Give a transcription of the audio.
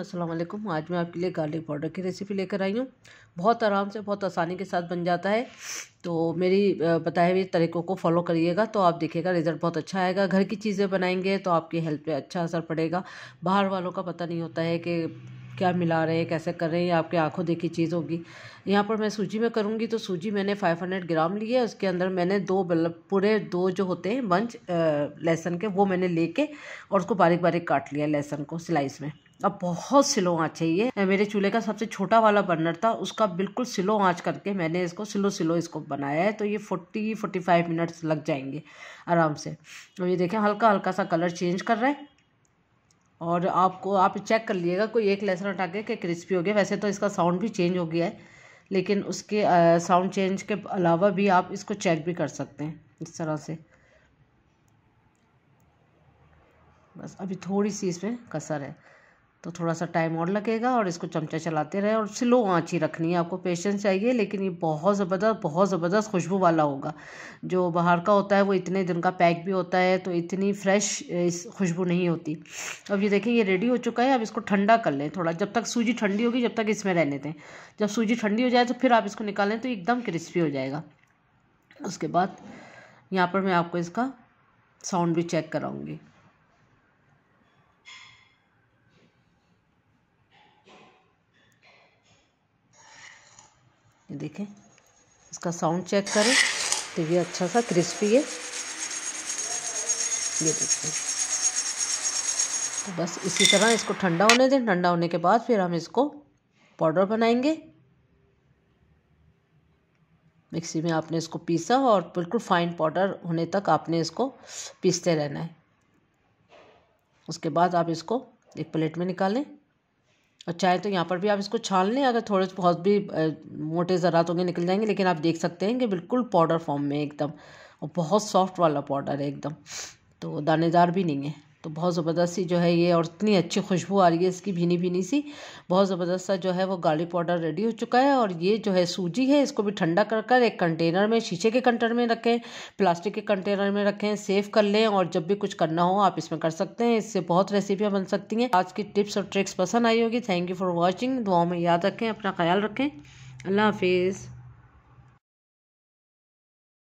असलम आज मैं आपके लिए गार्लिक पाउडर की रेसिपी लेकर आई हूँ बहुत आराम से बहुत आसानी के साथ बन जाता है तो मेरी बताए हुए तरीक़ों को फॉलो करिएगा तो आप देखिएगा रिज़ल्ट बहुत अच्छा आएगा घर की चीज़ें बनाएंगे तो आपकी हेल्थ पे अच्छा असर पड़ेगा बाहर वालों का पता नहीं होता है कि क्या मिला रहे हैं कैसे कर रहे हैं ये आपके आंखों देखी चीज़ होगी यहाँ पर मैं सूजी में करूँगी तो सूजी मैंने 500 ग्राम ली है उसके अंदर मैंने दो मतलब पूरे दो जो होते हैं बंच लहसन के वो मैंने लेके और उसको बारीक बारीक काट लिया लहसन को सिलाइस में अब बहुत स्लो आँच है ये मेरे चूल्हे का सबसे छोटा वाला बर्नर था उसका बिल्कुल स्लो आँच करके मैंने इसको स्लो स्लो इसको बनाया है तो ये फोर्टी फोर्टी फाइव मिनट्स लग जाएंगे आराम से तो ये देखें हल्का हल्का सा कलर चेंज कर रहा है और आपको आप चेक कर लीजिएगा कोई एक लहसुन हटा के कि क्रिस्पी हो गया वैसे तो इसका साउंड भी चेंज हो गया है लेकिन उसके साउंड चेंज के अलावा भी आप इसको चेक भी कर सकते हैं इस तरह से बस अभी थोड़ी सी इसमें कसर है तो थोड़ा सा टाइम और लगेगा और इसको चमचा चलाते रहे और स्लो आँच ही रखनी है आपको पेशेंस चाहिए लेकिन ये बहुत ज़बरदस्त बहुत ज़बरदस्त खुशबू वाला होगा जो बाहर का होता है वो इतने दिन का पैक भी होता है तो इतनी फ्रेश इस खुशबू नहीं होती अब ये देखें ये रेडी हो चुका है अब इसको ठंडा कर लें थोड़ा जब तक सूजी ठंडी होगी जब तक इसमें रहने दें जब सूजी ठंडी हो जाए तो फिर आप इसको निकालें तो एकदम क्रिस्पी हो जाएगा उसके बाद यहाँ पर मैं आपको इसका साउंड भी चेक कराऊँगी ये देखें इसका साउंड चेक करें तो ये अच्छा सा क्रिस्पी है ये देखिए तो बस इसी तरह इसको ठंडा होने दें ठंडा होने के बाद फिर हम इसको पाउडर बनाएंगे मिक्सी में आपने इसको पीसा और बिल्कुल फाइन पाउडर होने तक आपने इसको पीसते रहना है उसके बाद आप इसको एक प्लेट में निकालें और चाहे तो यहाँ पर भी आप इसको छान लें अगर थोड़े बहुत भी मोटे ज़रात होंगे निकल जाएंगे लेकिन आप देख सकते हैं कि बिल्कुल पाउडर फॉर्म में एकदम और बहुत सॉफ्ट वाला पाउडर है एकदम तो दानेदार भी नहीं है तो बहुत ज़बरदस्त सी जो है ये और इतनी अच्छी खुशबू आ रही है इसकी भीनी भीनी सी बहुत ज़बरदस्त सा जो है वो गार्लिक पाउडर रेडी हो चुका है और ये जो है सूजी है इसको भी ठंडा कर कर एक कंटेनर में शीशे के कंटेनर में रखें प्लास्टिक के कंटेनर में रखें सेव कर लें और जब भी कुछ करना हो आप इसमें कर सकते हैं इससे बहुत रेसिपियाँ बन सकती हैं आज की टिप्स और ट्रिक्स पसंद आई होगी थैंक यू फॉर वॉचिंग दुआओं में याद रखें अपना ख्याल रखें अल्लाह हाफिज़